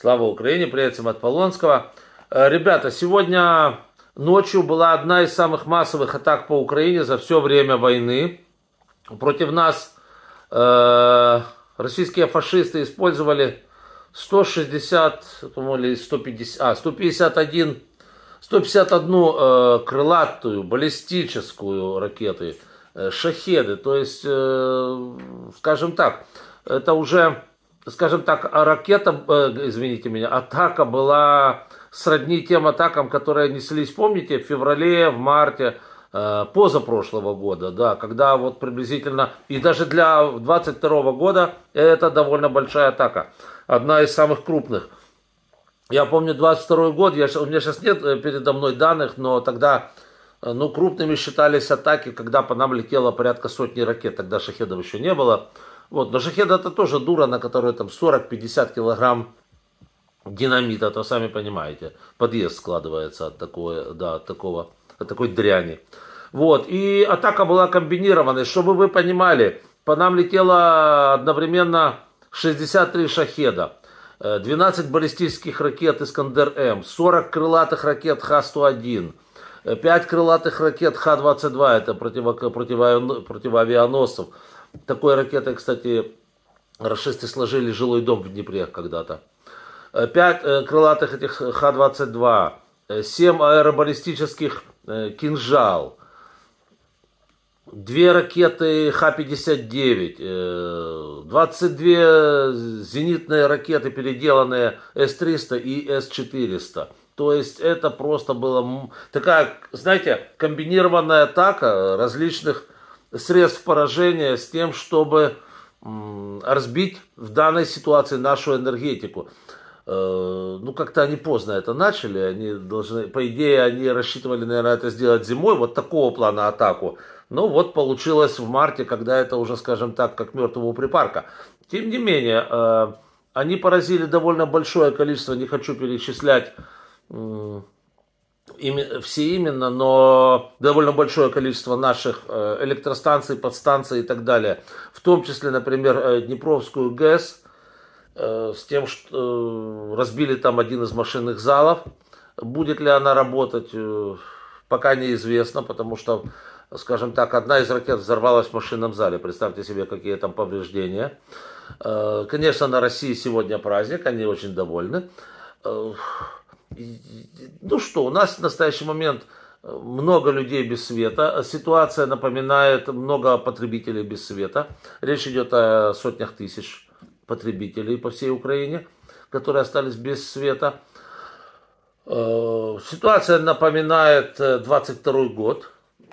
Слава Украине, привет всем от Полонского. Э, ребята, сегодня ночью была одна из самых массовых атак по Украине за все время войны. Против нас э, российские фашисты использовали 160, или 150, а, 151, 151 э, крылатую баллистическую ракеты, э, шахеды. То есть, э, скажем так, это уже скажем так, а ракета, э, извините меня, атака была сродни тем атакам, которые неслись, помните, в феврале, в марте э, позапрошлого года, да, когда вот приблизительно, и даже для 22 года это довольно большая атака, одна из самых крупных. Я помню 22 год, я, у меня сейчас нет э, передо мной данных, но тогда э, ну, крупными считались атаки, когда по нам летело порядка сотни ракет, тогда шахедов еще не было. Вот, но шахеда это тоже дура, на которую там 40-50 килограмм динамита, то сами понимаете, подъезд складывается от, такой, да, от, такого, от такой дряни. Вот, и атака была комбинированной. Чтобы вы понимали, по нам летело одновременно 63 шахеда, 12 э, баллистических ракет «Искандер-М», 40 крылатых ракет «Х-101», 5 э, крылатых ракет Х-22, это против, против, противоавианосцев, такой ракетой, кстати, расисты сложили жилой дом в Днепре когда-то. Э, пять э, крылатых этих Х-22, э, семь аэробаллистических «Кинжал», две ракеты Х-59, 22 зенитные ракеты, переделанные С-300 и С-400. То есть это просто была такая, знаете, комбинированная атака различных средств поражения с тем, чтобы разбить в данной ситуации нашу энергетику. Э, ну, как-то они поздно это начали, они должны, по идее, они рассчитывали, наверное, это сделать зимой, вот такого плана атаку. Но ну, вот получилось в марте, когда это уже, скажем так, как мертвого припарка. Тем не менее, э, они поразили довольно большое количество, не хочу перечислять все именно, но довольно большое количество наших э, электростанций, подстанций и так далее, в том числе, например, э, Днепровскую ГЭС, э, с тем, что разбили там один из машинных залов. Будет ли она работать, пока неизвестно, потому что, скажем так, одна из ракет взорвалась в машинном зале. Представьте себе, какие там повреждения. Конечно, на России сегодня праздник, они очень довольны ну что, у нас в настоящий момент э, много людей без света. Ситуация напоминает много потребителей без света. Речь идет о сотнях тысяч потребителей по всей Украине, которые остались без света. Э, ситуация напоминает 22 э, год,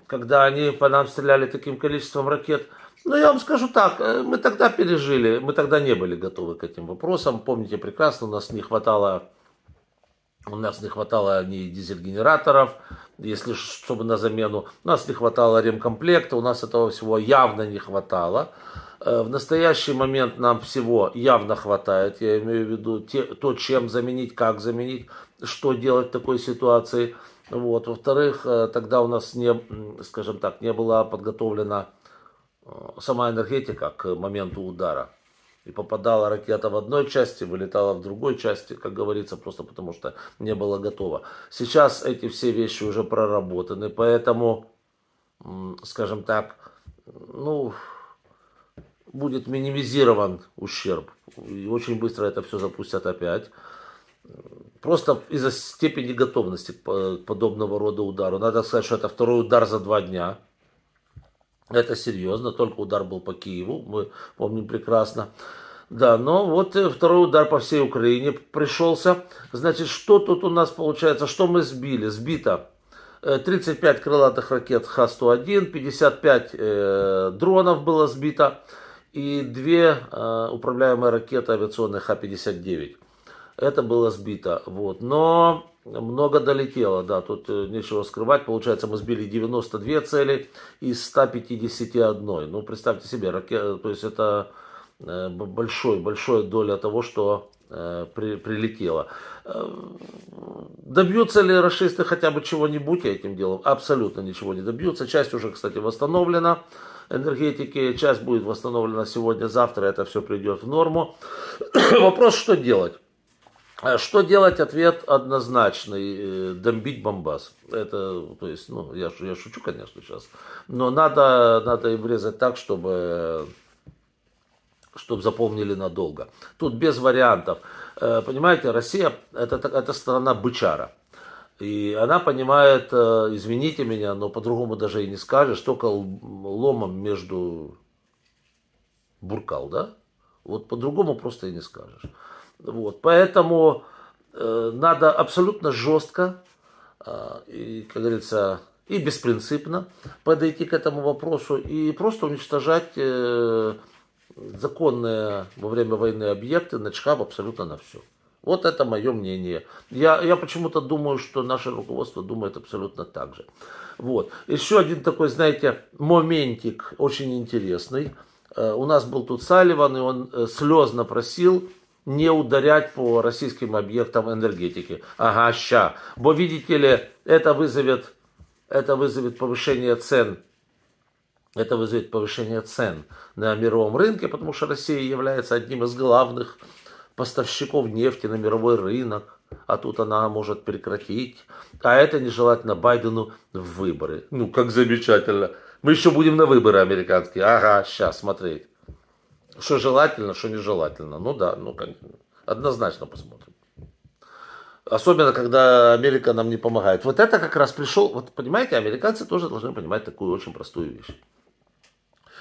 когда они по нам стреляли таким количеством ракет. Но ну, я вам скажу так, мы тогда пережили, мы тогда не были готовы к этим вопросам. Помните прекрасно, у нас не хватало у нас не хватало ни дизель-генераторов, если чтобы на замену. У нас не хватало ремкомплекта, у нас этого всего явно не хватало. Э, в настоящий момент нам всего явно хватает, я имею в виду те, то, чем заменить, как заменить, что делать в такой ситуации. Вот. Во-вторых, э, тогда у нас не, скажем так, не была подготовлена э, сама энергетика к моменту удара и попадала ракета в одной части, вылетала в другой части, как говорится, просто потому что не было готово. Сейчас эти все вещи уже проработаны, поэтому, скажем так, ну, будет минимизирован ущерб. И очень быстро это все запустят опять. Просто из-за степени готовности к э, подобного рода удару. Надо сказать, что это второй удар за два дня. Это серьезно, только удар был по Киеву, мы помним прекрасно. Да, но вот э, второй удар по всей Украине пришелся. Значит, что тут у нас получается, что мы сбили? Сбито 35 э, крылатых ракет Х-101, 55 э, дронов было сбито и две э, управляемые ракеты авиационные Х-59. Это было сбито. Вот. Но много долетело, да, тут э, нечего скрывать. Получается, мы сбили 92 цели из 151. Ну, представьте себе, ракета, э, то есть это э, большой, большой доля того, что при, прилетело. Добьются ли расисты хотя бы чего-нибудь этим делом? Абсолютно ничего не добьются. Часть уже, кстати, восстановлена энергетики. Часть будет восстановлена сегодня-завтра. Это все придет в норму. Вопрос, что делать? А что делать? Ответ однозначный. Э, домбить бомбас. Это, то есть, ну, я, я шучу, конечно, сейчас. Но надо, надо и врезать так, чтобы, чтобы запомнили надолго. Тут без вариантов. Э, понимаете, Россия это, это страна бычара. И она понимает, э, извините меня, но по-другому даже и не скажешь, только ломом между буркал, да? Вот по-другому просто и не скажешь. Вот, поэтому э, надо абсолютно жестко э, и, как говорится, и беспринципно подойти к этому вопросу и просто уничтожать э, законные во время войны объекты, начхав абсолютно на все. Вот это мое мнение. Я, я почему-то думаю, что наше руководство думает абсолютно так же. Вот. Еще один такой, знаете, моментик очень интересный. Э, у нас был тут Салливан, и он э, слезно просил не ударять по российским объектам энергетики. Ага, ща. Бо, видите ли, это вызовет, это вызовет повышение цен это вызовет повышение цен на мировом рынке, потому что Россия является одним из главных поставщиков нефти на мировой рынок, а тут она может прекратить. А это нежелательно Байдену в выборы. Ну, как замечательно. Мы еще будем на выборы американские. Ага, сейчас, смотреть. Что желательно, что нежелательно. Ну да, ну как, однозначно посмотрим. Особенно, когда Америка нам не помогает. Вот это как раз пришел, вот понимаете, американцы тоже должны понимать такую очень простую вещь.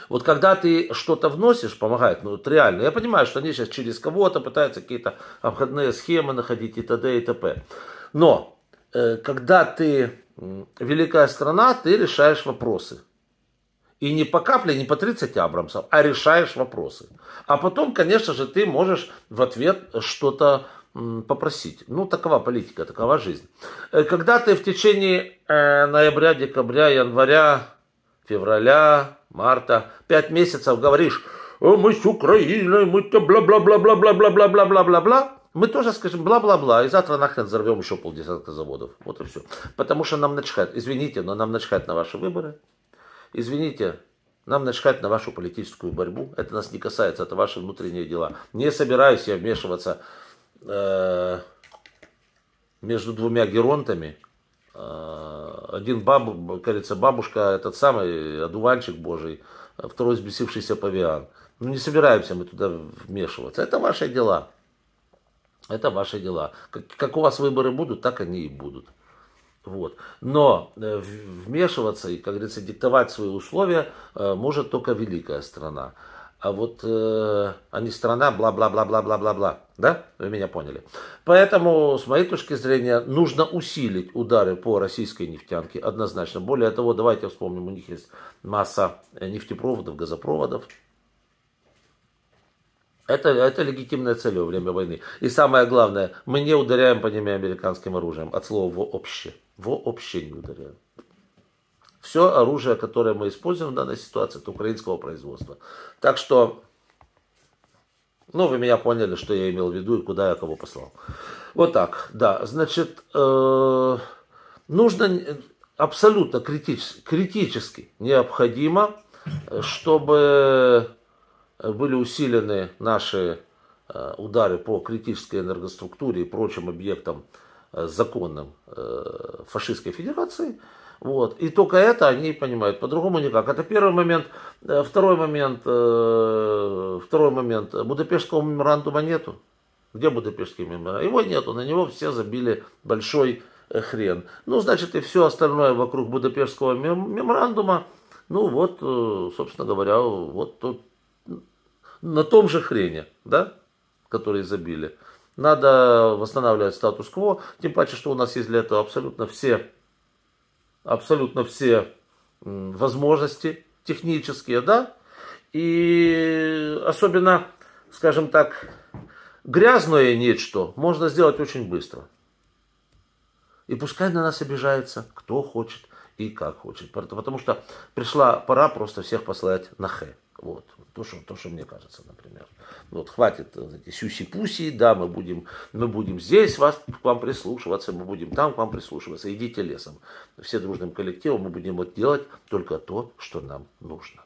Вот когда ты что-то вносишь, помогает, ну вот реально. Я понимаю, что они сейчас через кого-то пытаются какие-то обходные схемы находить и т.д. и т.п. Но э, когда ты великая страна, ты решаешь вопросы и не по капле, не по 30 Абрамсов, а решаешь вопросы. А потом, конечно же, ты можешь в ответ что-то попросить. Ну, такова политика, такова жизнь. Э, когда ты в течение э, ноября, декабря, января, февраля, марта, пять месяцев говоришь, «Э, мы с Украиной, мы-то бла-бла-бла-бла-бла-бла-бла-бла-бла-бла, мы тоже скажем бла-бла-бла, и завтра нахрен взорвем еще полдесятка заводов. Вот и все. Потому что нам начхать, извините, но нам начхать на ваши выборы, извините, нам начхать на вашу политическую борьбу, это нас не касается, это ваши внутренние дела. Не собираюсь я вмешиваться э, между двумя геронтами. Э, один, баб, кажется, бабушка, этот самый одуванчик божий, второй сбесившийся павиан. Ну не собираемся мы туда вмешиваться, это ваши дела. Это ваши дела. Как, как у вас выборы будут, так они и будут. Вот. Но э, вмешиваться и, как говорится, диктовать свои условия э, может только великая страна. А вот э, а страна, бла-бла-бла-бла-бла-бла-бла. Да? Вы меня поняли. Поэтому, с моей точки зрения, нужно усилить удары по российской нефтянке однозначно. Более того, давайте вспомним, у них есть масса э, нефтепроводов, газопроводов, это, это легитимная цель во время войны. И самое главное, мы не ударяем по ними американским оружием. От слова вообще. Вообще не ударяем. Все оружие, которое мы используем в данной ситуации, это украинского производства. Так что, ну, вы меня поняли, что я имел в виду и куда я кого послал. Вот так, да. Значит, э, нужно абсолютно критически, критически необходимо, э, чтобы были усилены наши э, удары по критической энергоструктуре и прочим объектам э, законным э, фашистской федерации. Вот. И только это они понимают, по-другому никак. Это первый момент. Второй момент, второй момент. Будапештского меморандума нету. Где Будапештский меморандум? Его нету, на него все забили большой хрен. Ну, значит, и все остальное вокруг Будапештского меморандума. Ну, вот, собственно говоря, вот тут на том же хрене, да, который забили. Надо восстанавливать статус-кво, тем паче, что у нас есть для этого абсолютно все, абсолютно все возможности технические, да, и особенно, скажем так, грязное нечто можно сделать очень быстро. И пускай на нас обижается, кто хочет и как хочет. Потому что пришла пора просто всех послать на хэ. Вот. То, что, то, что мне кажется, например. Вот хватит э, эти сюси-пуси, да, мы будем, мы будем здесь вас, к вам прислушиваться, мы будем там к вам прислушиваться. Идите лесом. Все дружным коллективом мы будем вот делать только то, что нам нужно.